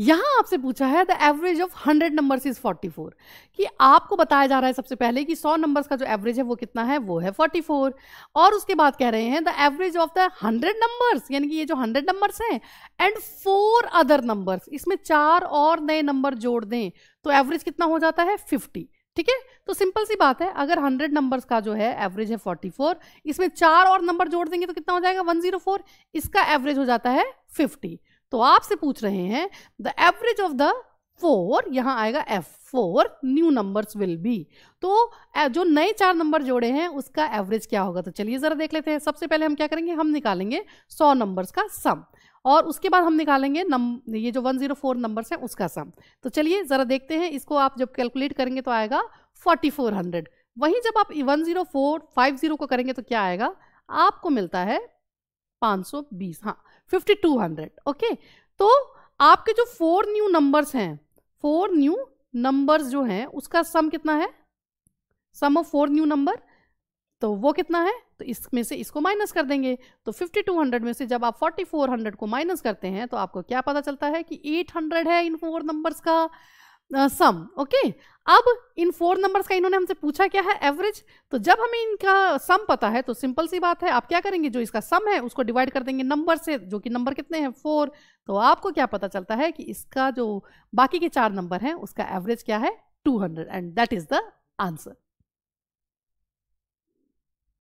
यहां आपसे पूछा है the average of hundred number is forty four कि आपको बताया जा रहा है सबसे पहले कि सौ नंबर्स का जो एवरेज है वो कितना है वो है फोर्टी फोर और उसके बाद कह रहे हैं the average of the hundred number यानी कि ये जो हंड्रेड नंबर हैं एंड फोर अदर नंबर इसमें चार और नए नंबर जोड़ दें तो एवरेज कितना हो जाता है फिफ्टी ठीक है तो सिंपल सी बात है अगर 100 नंबर्स का जो है एवरेज है 44 इसमें चार और नंबर जोड़ देंगे तो कितना हो जाएगा 104 इसका एवरेज हो जाता है 50 तो आपसे पूछ रहे हैं the average of the four यहाँ आएगा if four new numbers will be तो जो नए चार नंबर जोड़े हैं उसका एवरेज क्या होगा तो चलिए ज़रा देख लेते हैं सबसे पहले हम क्या करेंगे हम निकालेंगे सौ नंबर्स का सम और उसके बाद हम निकालेंगे नम ये जो 104 नंबर्स हैं उसका सम तो चलिए ज़रा देखते हैं इसको आप जब कैलकुलेट करेंगे तो आएगा 4400 वहीं जब आप 104 50 को करेंगे तो क्या आएगा आपको मिलता है 520 हाँ फिफ्टी टू हंड्रेड ओके तो आपके जो फोर न्यू नंबर्स हैं फोर न्यू नंबर्स जो हैं उसका सम कितना है sum of four new number तो वो कितना है तो इसमें से इसको माइनस कर देंगे तो 5200 में से जब आप 4400 को माइनस करते हैं तो आपको क्या पता चलता है कि 800 है इन फोर नंबर्स का सम ओके अब इन फोर नंबर्स का इन्होंने हमसे पूछा क्या है एवरेज तो जब हमें इनका सम पता है तो सिंपल सी बात है आप क्या करेंगे जो इसका सम है उसको डिवाइड कर देंगे नंबर से जो कि नंबर कितने हैं फोर तो आपको क्या पता चलता है कि इसका जो बाकी के चार नंबर हैं उसका एवरेज क्या है two hundred and that is the answer